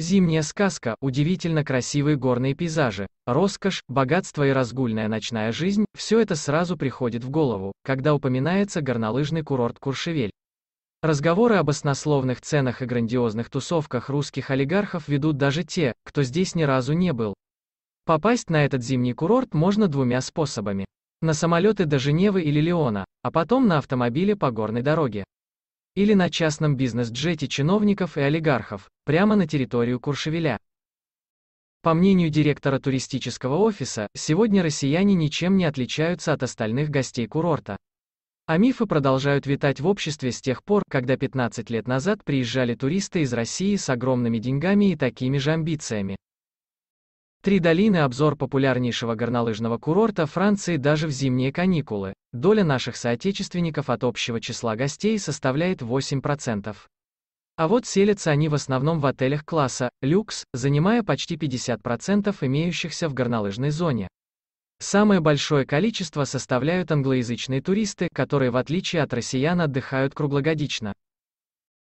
Зимняя сказка, удивительно красивые горные пейзажи, роскошь, богатство и разгульная ночная жизнь – все это сразу приходит в голову, когда упоминается горнолыжный курорт Куршевель. Разговоры об оснословных ценах и грандиозных тусовках русских олигархов ведут даже те, кто здесь ни разу не был. Попасть на этот зимний курорт можно двумя способами. На самолеты до Женевы или Леона, а потом на автомобиле по горной дороге или на частном бизнес-джете чиновников и олигархов, прямо на территорию Куршевеля. По мнению директора туристического офиса, сегодня россияне ничем не отличаются от остальных гостей курорта. А мифы продолжают витать в обществе с тех пор, когда 15 лет назад приезжали туристы из России с огромными деньгами и такими же амбициями. Три долины – обзор популярнейшего горнолыжного курорта Франции даже в зимние каникулы, Доля наших соотечественников от общего числа гостей составляет 8%. А вот селятся они в основном в отелях класса «люкс», занимая почти 50% имеющихся в горнолыжной зоне. Самое большое количество составляют англоязычные туристы, которые в отличие от россиян отдыхают круглогодично.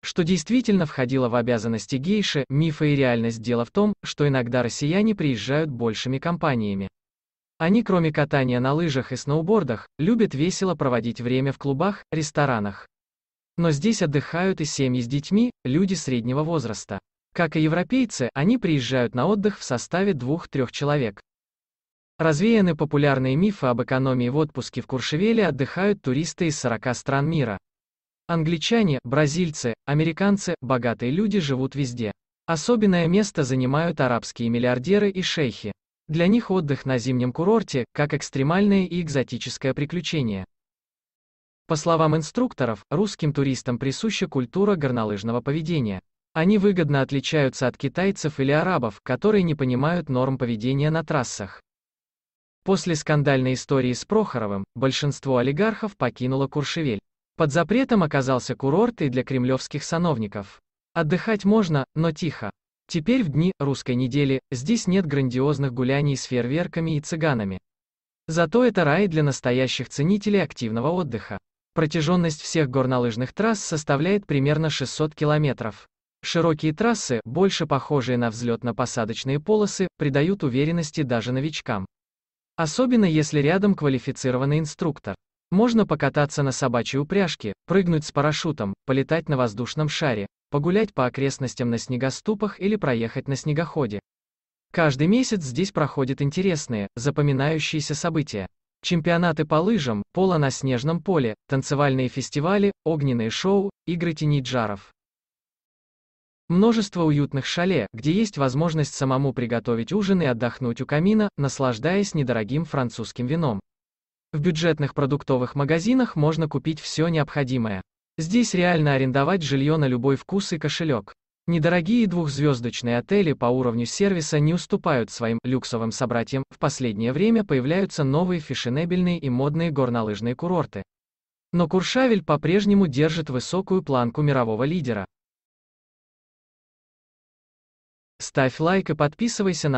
Что действительно входило в обязанности гейши, мифы и реальность дело в том, что иногда россияне приезжают большими компаниями. Они кроме катания на лыжах и сноубордах, любят весело проводить время в клубах, ресторанах. Но здесь отдыхают и семьи с детьми, люди среднего возраста. Как и европейцы, они приезжают на отдых в составе двух-трех человек. Развеяны популярные мифы об экономии в отпуске в Куршевеле отдыхают туристы из 40 стран мира. Англичане, бразильцы, американцы, богатые люди живут везде. Особенное место занимают арабские миллиардеры и шейхи. Для них отдых на зимнем курорте – как экстремальное и экзотическое приключение. По словам инструкторов, русским туристам присуща культура горнолыжного поведения. Они выгодно отличаются от китайцев или арабов, которые не понимают норм поведения на трассах. После скандальной истории с Прохоровым, большинство олигархов покинуло Куршевель. Под запретом оказался курорт и для кремлевских сановников. Отдыхать можно, но тихо. Теперь в дни русской недели здесь нет грандиозных гуляний с фейерверками и цыганами. Зато это рай для настоящих ценителей активного отдыха. Протяженность всех горнолыжных трасс составляет примерно 600 километров. Широкие трассы, больше похожие на взлетно-посадочные полосы, придают уверенности даже новичкам. Особенно если рядом квалифицированный инструктор. Можно покататься на собачьей упряжке, прыгнуть с парашютом, полетать на воздушном шаре, погулять по окрестностям на снегоступах или проехать на снегоходе. Каждый месяц здесь проходят интересные, запоминающиеся события. Чемпионаты по лыжам, поло на снежном поле, танцевальные фестивали, огненные шоу, игры тинейджаров. Множество уютных шале, где есть возможность самому приготовить ужин и отдохнуть у камина, наслаждаясь недорогим французским вином. В бюджетных продуктовых магазинах можно купить все необходимое. Здесь реально арендовать жилье на любой вкус и кошелек. Недорогие двухзвездочные отели по уровню сервиса не уступают своим люксовым собратьям, в последнее время появляются новые фешенебельные и модные горнолыжные курорты. Но Куршавель по-прежнему держит высокую планку мирового лидера. Ставь лайк и подписывайся на